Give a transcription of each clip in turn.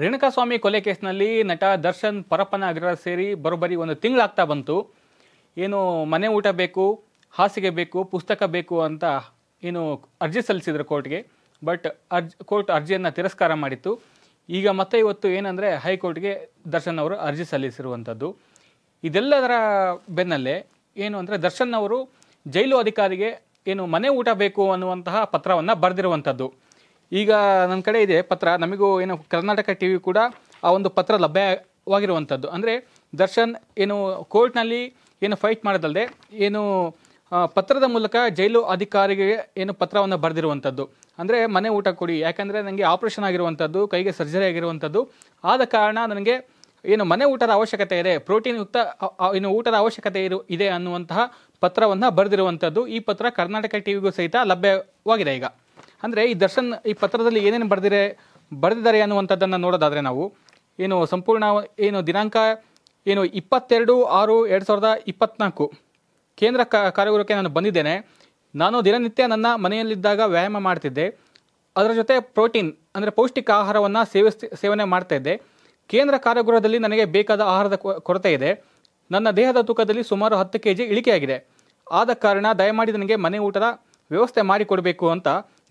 ರೇಣುಕಾಸ್ವಾಮಿ ಕೊಲೆ ಕೇಸ್ನಲ್ಲಿ ನಟ ದರ್ಶನ್ ಪರಪ್ಪನ ಅಗ್ರ ಸೇರಿ ಬರೋಬ್ಬರಿ ಒಂದು ತಿಂಗಳಾಗ್ತಾ ಬಂತು ಏನು ಮನೆ ಊಟ ಬೇಕು ಹಾಸಿಗೆ ಬೇಕು ಪುಸ್ತಕ ಬೇಕು ಅಂತ ಏನು ಅರ್ಜಿ ಸಲ್ಲಿಸಿದ್ರು ಕೋರ್ಟ್ಗೆ ಬಟ್ ಅರ್ಜ್ ಕೋರ್ಟ್ ಅರ್ಜಿಯನ್ನು ತಿರಸ್ಕಾರ ಮಾಡಿತ್ತು ಈಗ ಮತ್ತೆ ಇವತ್ತು ಏನಂದರೆ ಹೈಕೋರ್ಟ್ಗೆ ದರ್ಶನ್ ಅವರು ಅರ್ಜಿ ಸಲ್ಲಿಸಿರುವಂಥದ್ದು ಇದೆಲ್ಲದರ ಬೆನ್ನಲ್ಲೇ ಏನು ಅಂದರೆ ದರ್ಶನ್ ಅವರು ಜೈಲು ಅಧಿಕಾರಿಗೆ ಏನು ಮನೆ ಊಟ ಬೇಕು ಅನ್ನುವಂತಹ ಪತ್ರವನ್ನು ಬರೆದಿರುವಂಥದ್ದು ಈಗ ನನ್ನ ಕಡೆ ಇದೆ ಪತ್ರ ನಮಗೂ ಏನು ಕರ್ನಾಟಕ ಟಿ ವಿ ಕೂಡ ಆ ಒಂದು ಪತ್ರ ಲಭ್ಯವಾಗಿರುವಂಥದ್ದು ಅಂದರೆ ದರ್ಶನ್ ಏನು ಕೋರ್ಟ್ನಲ್ಲಿ ಏನು ಫೈಟ್ ಮಾಡೋದಲ್ಲದೆ ಏನು ಪತ್ರದ ಮೂಲಕ ಜೈಲು ಅಧಿಕಾರಿಗೆ ಏನು ಪತ್ರವನ್ನು ಬರೆದಿರುವಂಥದ್ದು ಅಂದರೆ ಮನೆ ಊಟ ಕೊಡಿ ಯಾಕಂದರೆ ನನಗೆ ಆಪ್ರೇಷನ್ ಆಗಿರುವಂಥದ್ದು ಕೈಗೆ ಸರ್ಜರಿ ಆಗಿರುವಂಥದ್ದು ಆದ ಕಾರಣ ನನಗೆ ಏನು ಮನೆ ಊಟದ ಅವಶ್ಯಕತೆ ಇದೆ ಪ್ರೋಟೀನ್ ಯುಕ್ತ ಏನು ಊಟದ ಅವಶ್ಯಕತೆ ಇರು ಇದೆ ಅನ್ನುವಂತಹ ಪತ್ರವನ್ನು ಬರೆದಿರುವಂಥದ್ದು ಈ ಪತ್ರ ಕರ್ನಾಟಕ ಟಿವಿಗೂ ಸಹಿತ ಲಭ್ಯವಾಗಿದೆ ಈಗ ಅಂದರೆ ಈ ದರ್ಶನ್ ಈ ಪತ್ರದಲ್ಲಿ ಏನೇನು ಬರೆದಿರೆ ಬರೆದಿದ್ದಾರೆ ಅನ್ನುವಂಥದ್ದನ್ನು ನೋಡೋದಾದರೆ ನಾವು ಏನು ಸಂಪೂರ್ಣ ಏನು ದಿನಾಂಕ ಏನು ಇಪ್ಪತ್ತೆರಡು ಆರು ಎರಡು ಸಾವಿರದ ಇಪ್ಪತ್ನಾಲ್ಕು ಕೇಂದ್ರ ಕಾರ್ಯಗೃಹಕ್ಕೆ ನಾನು ಬಂದಿದ್ದೇನೆ ನಾನು ದಿನನಿತ್ಯ ನನ್ನ ಮನೆಯಲ್ಲಿದ್ದಾಗ ವ್ಯಾಯಾಮ ಮಾಡ್ತಿದ್ದೆ ಅದರ ಜೊತೆ ಪ್ರೋಟೀನ್ ಅಂದರೆ ಪೌಷ್ಟಿಕ ಆಹಾರವನ್ನು ಸೇವಿಸ್ತಿ ಸೇವನೆ ಮಾಡ್ತಾ ಇದ್ದೆ ಕೇಂದ್ರ ಕಾರ್ಯಗೃಹದಲ್ಲಿ ನನಗೆ ಬೇಕಾದ ಆಹಾರದ ಕೊರತೆ ಇದೆ ನನ್ನ ದೇಹದ ತೂಕದಲ್ಲಿ ಸುಮಾರು ಹತ್ತು ಕೆ ಜಿ ಇಳಿಕೆಯಾಗಿದೆ ಆದ ಕಾರಣ ದಯಮಾಡಿ ನನಗೆ ಮನೆ ಊಟದ ವ್ಯವಸ್ಥೆ ಮಾಡಿಕೊಡಬೇಕು ಅಂತ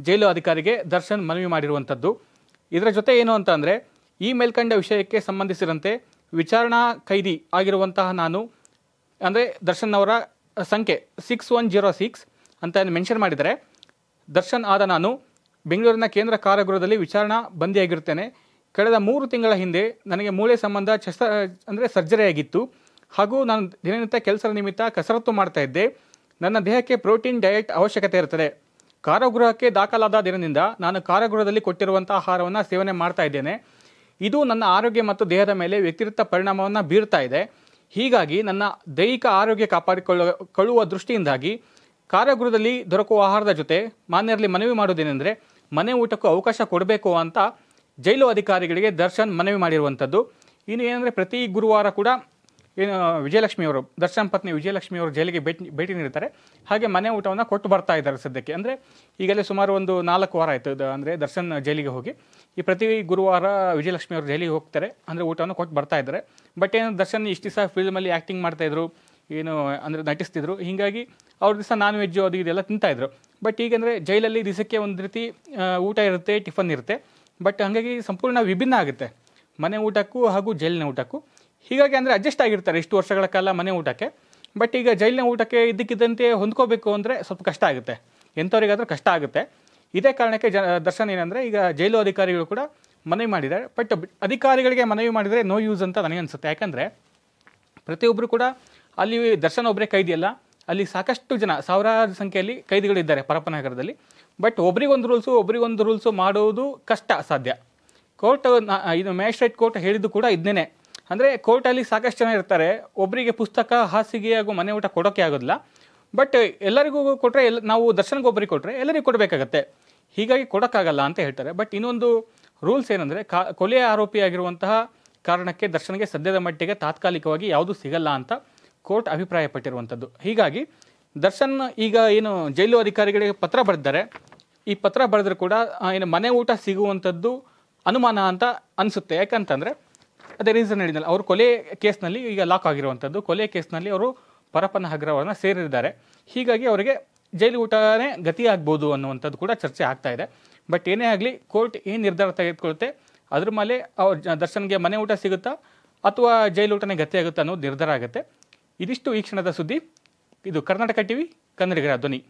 ಜೈಲು ಅಧಿಕಾರಿಗೆ ದರ್ಶನ್ ಮನವಿ ಮಾಡಿರುವಂಥದ್ದು ಇದರ ಜೊತೆ ಏನು ಅಂತ ಅಂದರೆ ಈ ಮೇಲ್ಕಂಡ ವಿಷಯಕ್ಕೆ ಸಂಬಂಧಿಸಿದಂತೆ ವಿಚಾರಣಾ ಕೈದಿ ಆಗಿರುವಂತಹ ನಾನು ಅಂದರೆ ದರ್ಶನ್ ಅವರ ಸಂಖ್ಯೆ ಸಿಕ್ಸ್ ಒನ್ ಜೀರೋ ಸಿಕ್ಸ್ ಅಂತ ಮೆನ್ಷನ್ ಮಾಡಿದರೆ ದರ್ಶನ್ ಆದ ನಾನು ಬೆಂಗಳೂರಿನ ಕೇಂದ್ರ ಕಾರಾಗೃಹದಲ್ಲಿ ವಿಚಾರಣಾ ಬಂದಿಯಾಗಿರುತ್ತೇನೆ ಕಳೆದ ಮೂರು ತಿಂಗಳ ಹಿಂದೆ ನನಗೆ ಮೂಳೆ ಸಂಬಂಧ ಶಸ್ತ್ರ ಅಂದರೆ ಸರ್ಜರಿಯಾಗಿತ್ತು ಹಾಗೂ ನಾನು ದಿನನಿತ್ಯ ಕೆಲಸದ ನಿಮಿತ್ತ ಕಸರತ್ತು ಮಾಡ್ತಾ ಇದ್ದೆ ನನ್ನ ದೇಹಕ್ಕೆ ಪ್ರೋಟೀನ್ ಡಯಟ್ ಅವಶ್ಯಕತೆ ಇರುತ್ತದೆ ಕಾರಾಗೃಹಕ್ಕೆ ದಾಖಲಾದ ದಿನದಿಂದ ನಾನು ಕಾರಾಗೃಹದಲ್ಲಿ ಕೊಟ್ಟಿರುವಂಥ ಆಹಾರವನ್ನು ಸೇವನೆ ಮಾಡ್ತಾ ಇದ್ದೇನೆ ಇದು ನನ್ನ ಆರೋಗ್ಯ ಮತ್ತು ದೇಹದ ಮೇಲೆ ವ್ಯತಿರಿಕ್ತ ಪರಿಣಾಮವನ್ನು ಬೀರ್ತಾ ಇದೆ ಹೀಗಾಗಿ ನನ್ನ ದೈಹಿಕ ಆರೋಗ್ಯ ಕಾಪಾಡಿಕೊಳ್ಳ ಕೊಳ್ಳುವ ದೃಷ್ಟಿಯಿಂದಾಗಿ ಕಾರಾಗೃಹದಲ್ಲಿ ದೊರಕುವ ಆಹಾರದ ಜೊತೆ ಮಾನ್ಯರಲ್ಲಿ ಮನವಿ ಮಾಡುವುದೇನೆಂದರೆ ಮನೆ ಊಟಕ್ಕೂ ಅವಕಾಶ ಕೊಡಬೇಕು ಅಂತ ಜೈಲು ಅಧಿಕಾರಿಗಳಿಗೆ ದರ್ಶನ್ ಮನವಿ ಮಾಡಿರುವಂಥದ್ದು ಇನ್ನು ಏನಂದರೆ ಪ್ರತಿ ಗುರುವಾರ ಕೂಡ ಏನು ವಿಜಯಲಕ್ಷ್ಮಿ ಅವರು ದರ್ಶನ್ ಪತ್ನಿ ವಿಜಯಲಕ್ಷ್ಮಿ ಅವರು ಜೈಲಿಗೆ ಭೇಟಿ ಭೇಟಿ ನೀಡ್ತಾರೆ ಹಾಗೆ ಮನೆ ಊಟವನ್ನು ಕೊಟ್ಟು ಬರ್ತಾ ಇದ್ದಾರೆ ಸದ್ಯಕ್ಕೆ ಅಂದರೆ ಈಗಲೇ ಸುಮಾರು ಒಂದು ನಾಲ್ಕು ವಾರ ಆಯಿತು ಅಂದರೆ ದರ್ಶನ್ ಜೈಲಿಗೆ ಹೋಗಿ ಈ ಪ್ರತಿ ಗುರುವಾರ ವಿಜಯಲಕ್ಷ್ಮಿ ಅವರು ಜೈಲಿಗೆ ಹೋಗ್ತಾರೆ ಅಂದರೆ ಊಟವನ್ನು ಕೊಟ್ಟು ಬರ್ತಾ ಇದ್ದಾರೆ ಬಟ್ ಏನು ದರ್ಶನ್ ಇಷ್ಟು ದಿವಸ ಫಿಲ್ಮಲ್ಲಿ ಆ್ಯಕ್ಟಿಂಗ್ ಮಾಡ್ತಾಯಿದ್ರು ಏನು ಅಂದರೆ ನಟಿಸ್ತಿದ್ರು ಹೀಗಾಗಿ ಅವ್ರ ದಿವಸ ನಾನ್ ವೆಜ್ಜು ಅದು ಇದೆಲ್ಲ ತಿಂತಾಯಿದ್ರು ಬಟ್ ಈಗಂದರೆ ಜೈಲಲ್ಲಿ ದಿವಸಕ್ಕೆ ಒಂದು ರೀತಿ ಊಟ ಇರುತ್ತೆ ಟಿಫನ್ ಇರುತ್ತೆ ಬಟ್ ಹಾಗಾಗಿ ಸಂಪೂರ್ಣ ವಿಭಿನ್ನ ಆಗುತ್ತೆ ಮನೆ ಊಟಕ್ಕೂ ಹಾಗೂ ಜೈಲಿನ ಊಟಕ್ಕೂ ಹೀಗಾಗಿ ಅಂದರೆ ಅಡ್ಜಸ್ಟ್ ಆಗಿರ್ತಾರೆ ಇಷ್ಟು ವರ್ಷಗಳ ಕಾಲ ಮನೆ ಊಟಕ್ಕೆ ಬಟ್ ಈಗ ಜೈಲಿನ ಊಟಕ್ಕೆ ಇದ್ದಕ್ಕಿದ್ದಂತೆ ಹೊಂದ್ಕೋಬೇಕು ಅಂದರೆ ಸ್ವಲ್ಪ ಕಷ್ಟ ಆಗುತ್ತೆ ಎಂಥವ್ರಿಗಾದರೂ ಕಷ್ಟ ಆಗುತ್ತೆ ಇದೇ ಕಾರಣಕ್ಕೆ ಜ ದರ್ಶನ್ ಏನಂದರೆ ಈಗ ಜೈಲು ಅಧಿಕಾರಿಗಳು ಕೂಡ ಮನವಿ ಮಾಡಿದ್ದಾರೆ ಬಟ್ ಅಧಿಕಾರಿಗಳಿಗೆ ಮನವಿ ಮಾಡಿದರೆ ನೋ ಯೂಸ್ ಅಂತ ನನಗೆ ಅನಿಸುತ್ತೆ ಯಾಕಂದರೆ ಪ್ರತಿಯೊಬ್ಬರು ಕೂಡ ಅಲ್ಲಿ ದರ್ಶನ್ ಒಬ್ಬರೇ ಕೈದಿಯಲ್ಲ ಅಲ್ಲಿ ಸಾಕಷ್ಟು ಜನ ಸಾವಿರಾರು ಸಂಖ್ಯೆಯಲ್ಲಿ ಕೈದಿಗಳಿದ್ದಾರೆ ಪರಪ್ಪನಗರದಲ್ಲಿ ಬಟ್ ಒಬ್ರಿಗೊಂದು ರೂಲ್ಸು ಒಬ್ರಿಗೊಂದು ರೂಲ್ಸು ಮಾಡೋದು ಕಷ್ಟ ಸಾಧ್ಯ ಕೋರ್ಟ್ ಇದು ಮ್ಯಾಜಿಸ್ಟ್ರೇಟ್ ಕೋರ್ಟ್ ಹೇಳಿದ್ದು ಕೂಡ ಇದನ್ನೇ ಅಂದರೆ ಕೋರ್ಟಲ್ಲಿ ಸಾಕಷ್ಟು ಜನ ಇರ್ತಾರೆ ಒಬ್ಬರಿಗೆ ಪುಸ್ತಕ ಹಾಸಿಗೆ ಹಾಗೂ ಮನೆ ಊಟ ಕೊಡೋಕ್ಕೆ ಆಗೋದಿಲ್ಲ ಬಟ್ ಎಲ್ಲರಿಗೂ ಕೊಟ್ಟರೆ ಎಲ್ಲ ನಾವು ಒಬ್ಬರಿಗೆ ಕೊಟ್ಟರೆ ಎಲ್ಲರಿಗೂ ಕೊಡಬೇಕಾಗತ್ತೆ ಹೀಗಾಗಿ ಕೊಡೋಕ್ಕಾಗಲ್ಲ ಅಂತ ಹೇಳ್ತಾರೆ ಬಟ್ ಇನ್ನೊಂದು ರೂಲ್ಸ್ ಏನಂದರೆ ಕಾ ಕೊಲೆ ಆರೋಪಿಯಾಗಿರುವಂತಹ ಕಾರಣಕ್ಕೆ ದರ್ಶನ್ಗೆ ಸದ್ಯದ ಮಟ್ಟಿಗೆ ತಾತ್ಕಾಲಿಕವಾಗಿ ಯಾವುದೂ ಸಿಗಲ್ಲ ಅಂತ ಕೋರ್ಟ್ ಅಭಿಪ್ರಾಯಪಟ್ಟಿರುವಂಥದ್ದು ಹೀಗಾಗಿ ದರ್ಶನ್ ಈಗ ಏನು ಜೈಲು ಅಧಿಕಾರಿಗಳಿಗೆ ಪತ್ರ ಬರೆದಿದ್ದಾರೆ ಈ ಪತ್ರ ಬರೆದ್ರೂ ಕೂಡ ಏನು ಮನೆ ಊಟ ಸಿಗುವಂಥದ್ದು ಅನುಮಾನ ಅಂತ ಅನಿಸುತ್ತೆ ಯಾಕಂತಂದರೆ ಅದೇ ರೀಸನ್ ಹೇಳಿದ್ನಲ್ಲ ಅವರು ಕೊಲೆ ಕೇಸ್ನಲ್ಲಿ ಈಗ ಲಾಕ್ ಆಗಿರುವಂಥದ್ದು ಕೊಲೆ ಕೇಸ್ನಲ್ಲಿ ಅವರು ಪರಪ್ಪನ ಹಗ್ರವರನ್ನ ಸೇರಿದ್ದಾರೆ ಹೀಗಾಗಿ ಅವರಿಗೆ ಜೈಲು ಊಟನೇ ಗತಿಯಾಗ್ಬೋದು ಅನ್ನುವಂಥದ್ದು ಕೂಡ ಚರ್ಚೆ ಆಗ್ತಾ ಇದೆ ಬಟ್ ಏನೇ ಆಗಲಿ ಕೋರ್ಟ್ ಏನು ನಿರ್ಧಾರ ತೆಗೆದುಕೊಳ್ಳುತ್ತೆ ಅದ್ರ ಮೇಲೆ ಅವ್ರ ದರ್ಶನ್ಗೆ ಮನೆ ಊಟ ಸಿಗುತ್ತಾ ಅಥವಾ ಜೈಲು ಊಟನೇ ಗತಿಯಾಗುತ್ತಾ ಅನ್ನೋದು ನಿರ್ಧಾರ ಆಗುತ್ತೆ ಇದಿಷ್ಟು ಈ ಕ್ಷಣದ ಸುದ್ದಿ ಇದು ಕರ್ನಾಟಕ ಟಿವಿ ಕನ್ನಡಿಗರ ಧ್ವನಿ